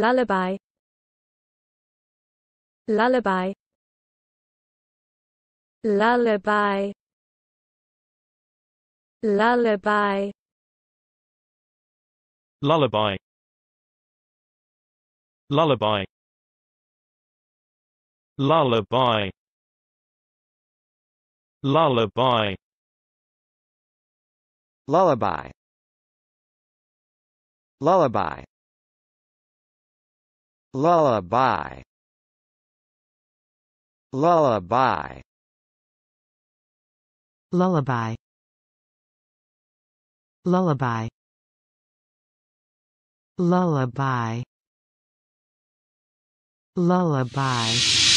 lullaby lullaby lullaby lullaby lullaby lullaby lullaby lullaby lullaby lullaby lullaby lullaby lullaby lullaby lullaby lullaby